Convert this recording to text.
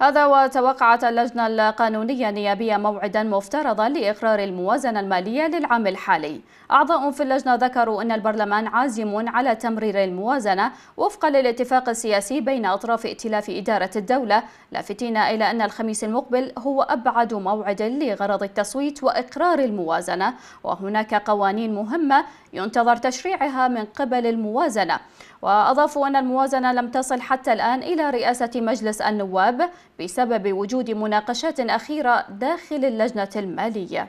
هذا وتوقعت اللجنة القانونية النيابية موعدا مفترضا لإقرار الموازنة المالية للعام الحالي أعضاء في اللجنة ذكروا أن البرلمان عازم على تمرير الموازنة وفقا للاتفاق السياسي بين أطراف ائتلاف إدارة الدولة لافتين إلى أن الخميس المقبل هو أبعد موعد لغرض التصويت وإقرار الموازنة وهناك قوانين مهمة ينتظر تشريعها من قبل الموازنة وأضافوا أن الموازنة لم تصل حتى الآن إلى رئاسة مجلس النواب بسبب وجود مناقشات أخيرة داخل اللجنة المالية